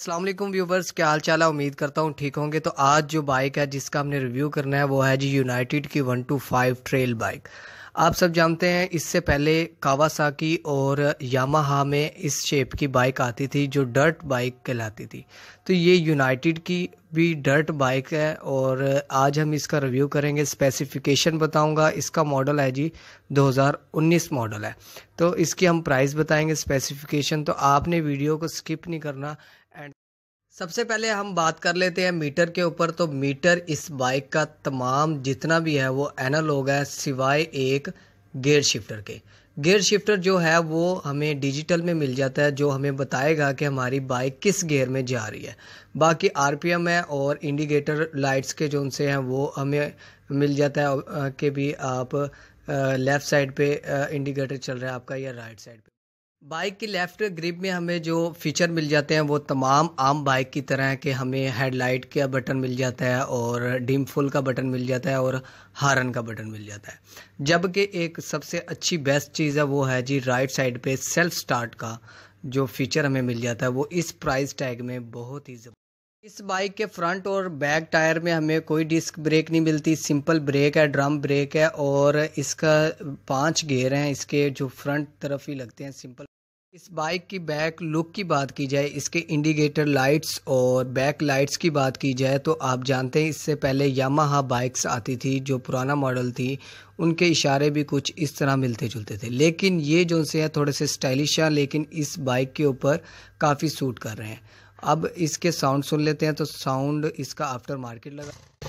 Aslam viewers क्या हाल चाल है उम्मीद करता हूँ ठीक होंगे तो आज जो बाइक है जिसका हमने रिव्यू करना है वो है जी यूनाइटेड की one two five trail bike आप सब जानते हैं इससे पहले कावासाकी और यामाहा में इस शेप की बाइक आती थी जो डर्ट बाइक कहलाती थी तो ये यूनाइटेड की भी डर्ट बाइक है और आज हम इसका रिव्यू करेंगे स्पेसिफिकेशन बताऊंगा इसका मॉडल है जी 2019 मॉडल है तो इसकी हम प्राइस बताएंगे स्पेसिफिकेशन तो आपने वीडियो को स्किप नहीं करना सबसे पहले हम बात कर लेते हैं मीटर के ऊपर तो मीटर इस बाइक का तमाम जितना भी है वो एनालॉग है सिवाय एक गेयर शिफ्टर के गेयर शिफ्टर जो है वो हमें डिजिटल में मिल जाता है जो हमें बताएगा कि हमारी बाइक किस गेयर में जा रही है बाकी आरपीएम है और इंडिकेटर लाइट्स के जो उनसे हैं वो हमें मिल जाता है कि भी आप लेफ़्ट साइड पे इंडिकेटर चल रहा है आपका या राइट साइड पे बाइक की लेफ़्ट ग्रिप में हमें जो फ़ीचर मिल जाते हैं वो तमाम आम बाइक की तरह के हमें हेडलाइट का बटन मिल जाता है और डिम फुल का बटन मिल जाता है और हारन का बटन मिल जाता है जबकि एक सबसे अच्छी बेस्ट चीज़ है वो है जी राइट साइड पे सेल्फ स्टार्ट का जो फीचर हमें मिल जाता है वो इस प्राइस टैग में बहुत ही इस बाइक के फ्रंट और बैक टायर में हमें कोई डिस्क ब्रेक नहीं मिलती सिंपल ब्रेक है ड्रम ब्रेक है और इसका पांच गेयर हैं इसके जो फ्रंट तरफ ही लगते हैं सिंपल इस बाइक की बैक लुक की बात की जाए इसके इंडिकेटर लाइट्स और बैक लाइट्स की बात की जाए तो आप जानते हैं इससे पहले यामाहा बाइक्स आती थी जो पुराना मॉडल थी उनके इशारे भी कुछ इस तरह मिलते जुलते थे लेकिन ये जो से हैं थोड़े से स्टाइलिश हैं लेकिन इस बाइक के ऊपर काफ़ी सूट कर रहे हैं अब इसके साउंड सुन लेते हैं तो साउंड इसका आफ्टर मार्केट लगा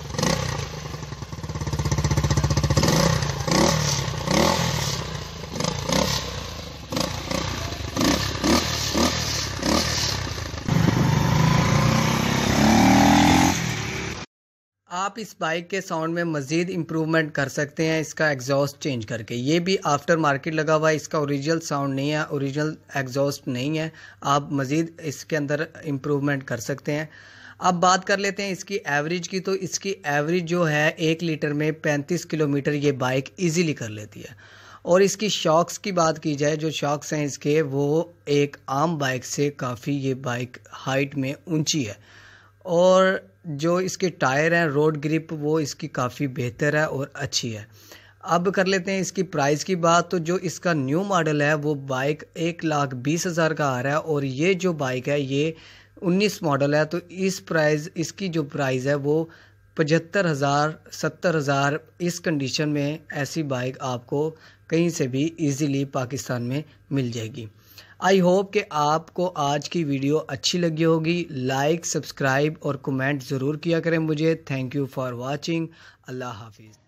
आप इस बाइक के साउंड में मज़ीद इम्प्रूवमेंट कर सकते हैं इसका एग्जॉस्ट चेंज करके ये भी आफ्टर मार्केट लगा हुआ है इसका ओरिजिनल साउंड नहीं है ओरिजिनल एग्जॉस्ट नहीं है आप मज़ीद इसके अंदर इम्प्रूवमेंट कर सकते हैं अब बात कर लेते हैं इसकी एवरेज की तो इसकी एवरेज जो है एक लीटर में पैंतीस किलोमीटर ये बाइक ईजीली कर लेती है और इसकी शॉक्स की बात की जाए जो शॉक्स हैं इसके वो एक आम बाइक से काफ़ी ये बाइक हाइट में ऊंची है और जो इसके टायर हैं रोड ग्रिप वो इसकी काफ़ी बेहतर है और अच्छी है अब कर लेते हैं इसकी प्राइस की बात तो जो इसका न्यू मॉडल है वो बाइक एक लाख बीस हज़ार का आ रहा है और ये जो बाइक है ये उन्नीस मॉडल है तो इस प्राइस इसकी जो प्राइस है वो पचहत्तर हज़ार सत्तर हज़ार इस कंडीशन में ऐसी बाइक आपको कहीं से भी इजीली पाकिस्तान में मिल जाएगी आई होप कि आपको आज की वीडियो अच्छी लगी होगी लाइक सब्सक्राइब और कमेंट ज़रूर किया करें मुझे थैंक यू फॉर वॉचिंग अल्लाह हाफिज़